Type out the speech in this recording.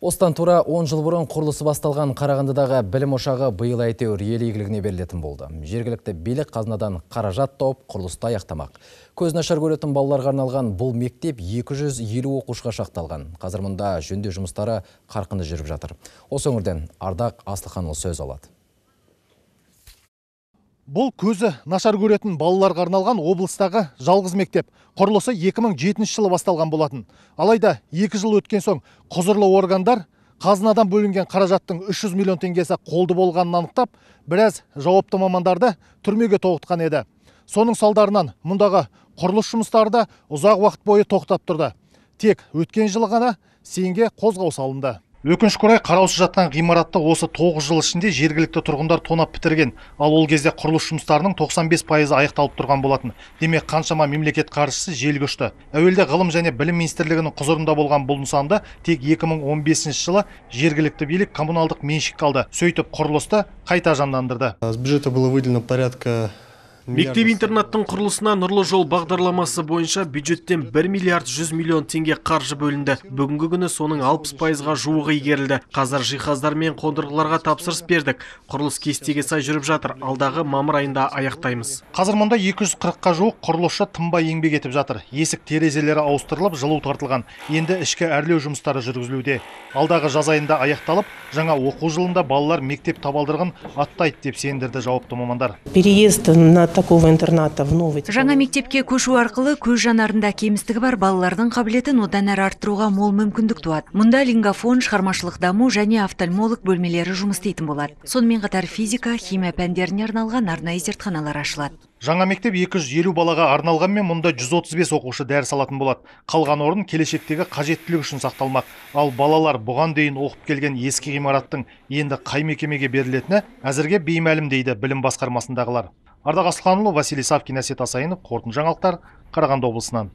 Остан тура 10 жыл бұрын құрылысы басталған Қарағандыдағы білім ошағы биыл әйтеуір ел игілігіне берілетін болды. Жергілікті билік қазынадан қаражат тауып құрылысты аяқтамақ. Көз нашар көретін балаларға арналған бұл мектеп 250 оқушыға шақталған. Қазір мұнда жөндеу жұмыстары қарқынды жүріп жатыр. Осы өңірден Ардақ Асылханұлы сөз алады бұл көзі нашар көретін балаларға арналған облыстағы жалғыз мектеп құрылысы 2007 жылы басталған болатын алайда екі жыл өткен соң құзырлы органдар қазынадан бөлінген қаражаттың 300 миллион теңгесі қолды болғанын анықтап біраз жауапты мамандарды түрмеге тоғытқан еді соның салдарынан мұндағы құрылыс жұмыстары да ұзақ уақыт бойы тоқтап тұрды тек өткен жылы ғана сенге қозғау салынды өкінішке орай қараусыз жатқан ғимаратты осы тоғыз жыл ішінде жергілікті тұрғындар тонап бітірген ал ол кезде құрылыс жұмыстарының 95 пайызы аяқталып тұрған болатын демек қаншама мемлекет қаржысы желге ұшты әуелде ғылым және білім министрлігінің құзырында болған бұл нысанды тек 2015 жылы жергілікті билік коммуналдық меншікке алды сөйтіп құрылысты қайта жандандырды с бюджета выделено порядка мектеп интернаттың құрылысына нұрлы жол бағдарламасы бойынша бюджеттен 1 миллиард 100 миллион теңге қаржы бөлінді бүгінгі күні соның 60 пайызға жуығы игерілді қазір жиһаздар мен қондырғыларға тапсырыс бердік құрылыс кестеге сай жүріп жатыр алдағы мамыр айында аяқтаймыз қазір мұнда 240-қа жуық құрылысшы тынбай еңбек етіп жатыр есік терезелері ауыстырылып жылу тартылған енді ішкі әрлеу жұмыстары жүргізілуде алдағы жаз айында аяқталып жаңа оқу жылында балалар мектеп табалдырығын аттайды деп сендірді жауапты мамандар переезд такого интерната в новый жаңа мектепке көшу арқылы көз жанарында кемістігі бар балалардың қабілетін одан әрі арттыруға мол мүмкіндік туады мұнда лингафон, шығармашылық даму және офтальмолог бөлмелері жұмыс істейтін болады сонымен қатар физика химия пәндеріне арналған арнайы зертханалар ашылады жаңа мектеп 250 балаға арналғанмен мұнда 135 оқушы дәріс алатын болады қалған орын келешектегі қажеттілік үшін сақталмақ ал балалар бұған дейін оқып келген ескі ғимараттың енді қай мекемеге берілетіні әзірге беймәлім дейді білім басқармасындағылар ардақ асылханұлы василий савкин әсет асайынов қорытынды жаңалықтар қарағанды облысынан